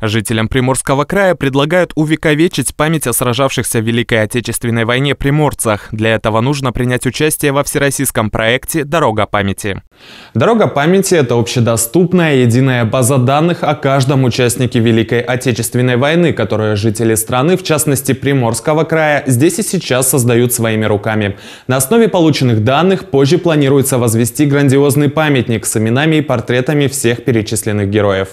Жителям Приморского края предлагают увековечить память о сражавшихся в Великой Отечественной войне приморцах. Для этого нужно принять участие во всероссийском проекте «Дорога памяти». «Дорога памяти» — это общедоступная единая база данных о каждом участнике Великой Отечественной войны, которую жители страны, в частности Приморского края, здесь и сейчас создают своими руками. На основе полученных данных позже планируется возвести грандиозный памятник с именами и портретами всех перечисленных героев.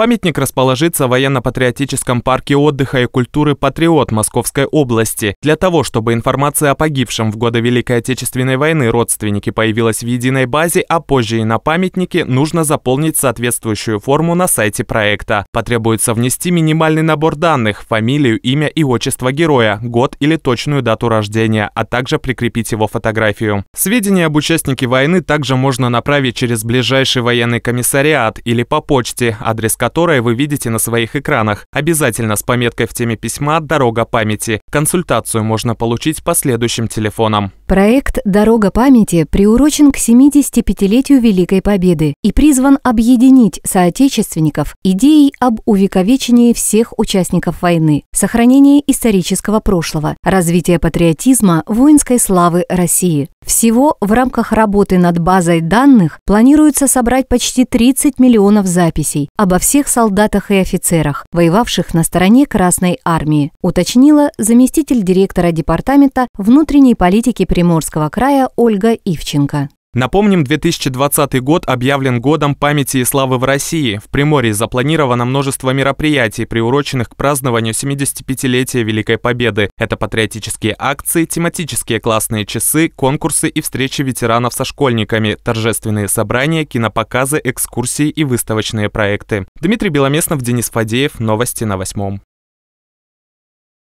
Памятник расположится в военно-патриотическом парке отдыха и культуры «Патриот» Московской области. Для того, чтобы информация о погибшем в годы Великой Отечественной войны родственники появилась в единой базе, а позже и на памятнике, нужно заполнить соответствующую форму на сайте проекта. Потребуется внести минимальный набор данных – фамилию, имя и отчество героя, год или точную дату рождения, а также прикрепить его фотографию. Сведения об участнике войны также можно направить через ближайший военный комиссариат или по почте, адрес которого которое вы видите на своих экранах, обязательно с пометкой в теме письма «Дорога памяти». Консультацию можно получить по следующим телефонам. Проект «Дорога памяти» приурочен к 75-летию Великой Победы и призван объединить соотечественников идеей об увековечении всех участников войны, сохранении исторического прошлого, развитии патриотизма, воинской славы России. Всего в рамках работы над базой данных планируется собрать почти 30 миллионов записей обо всех солдатах и офицерах, воевавших на стороне Красной Армии, уточнила заместитель директора Департамента внутренней политики при Приморского края Ольга Ивченко. Напомним, 2020 год объявлен годом памяти и славы в России. В Приморье запланировано множество мероприятий, приуроченных к празднованию 75-летия Великой Победы. Это патриотические акции, тематические классные часы, конкурсы и встречи ветеранов со школьниками, торжественные собрания, кинопоказы, экскурсии и выставочные проекты. Дмитрий Беломеснов, Денис Фадеев. Новости на восьмом.